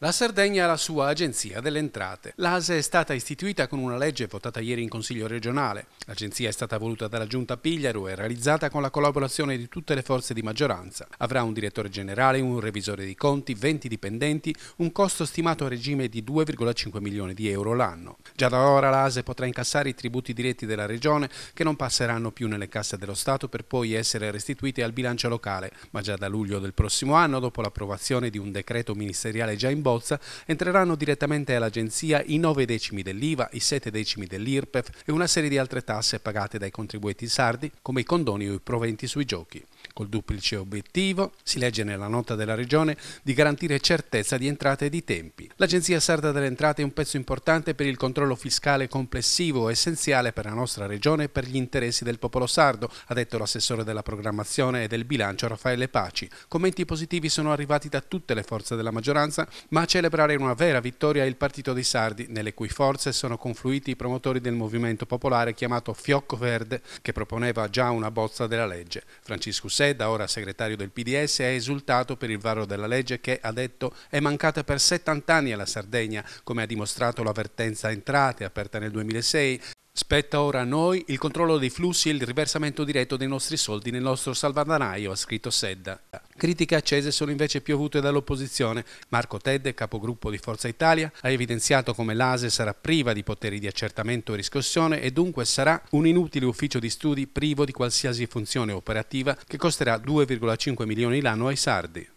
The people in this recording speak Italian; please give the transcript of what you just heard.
La Sardegna ha la sua Agenzia delle Entrate. L'ASE è stata istituita con una legge votata ieri in Consiglio regionale. L'agenzia è stata voluta dalla Giunta Pigliaro e realizzata con la collaborazione di tutte le forze di maggioranza. Avrà un direttore generale, un revisore di conti, 20 dipendenti, un costo stimato a regime di 2,5 milioni di euro l'anno. Già da ora l'ASE potrà incassare i tributi diretti della Regione che non passeranno più nelle casse dello Stato per poi essere restituiti al bilancio locale, ma già da luglio del prossimo anno, dopo l'approvazione di un decreto ministeriale già in bozza, entreranno direttamente all'Agenzia i 9 decimi dell'IVA, i 7 decimi dell'IRPEF e una serie di altre tasse pagate dai contribuenti sardi, come i condoni o i proventi sui giochi. Col duplice obiettivo, si legge nella nota della Regione, di garantire certezza di entrate e di tempi. L'Agenzia Sarda delle Entrate è un pezzo importante per il controllo controllo fiscale complessivo essenziale per la nostra regione e per gli interessi del popolo sardo, ha detto l'assessore della programmazione e del bilancio Raffaele Paci. Commenti positivi sono arrivati da tutte le forze della maggioranza, ma a celebrare una vera vittoria è il partito dei sardi, nelle cui forze sono confluiti i promotori del movimento popolare chiamato Fiocco Verde, che proponeva già una bozza della legge. Francisco Sedda, ora segretario del PDS, è esultato per il varo della legge che, ha detto, è mancata per 70 anni alla Sardegna, come ha dimostrato l'avvertenza entrata entrate, aperta nel 2006, Spetta ora a noi il controllo dei flussi e il riversamento diretto dei nostri soldi nel nostro salvadanaio, ha scritto Sedda. Critiche accese sono invece piovute dall'opposizione. Marco Tedde, capogruppo di Forza Italia, ha evidenziato come l'ASE sarà priva di poteri di accertamento e riscossione e dunque sarà un inutile ufficio di studi privo di qualsiasi funzione operativa che costerà 2,5 milioni l'anno ai sardi.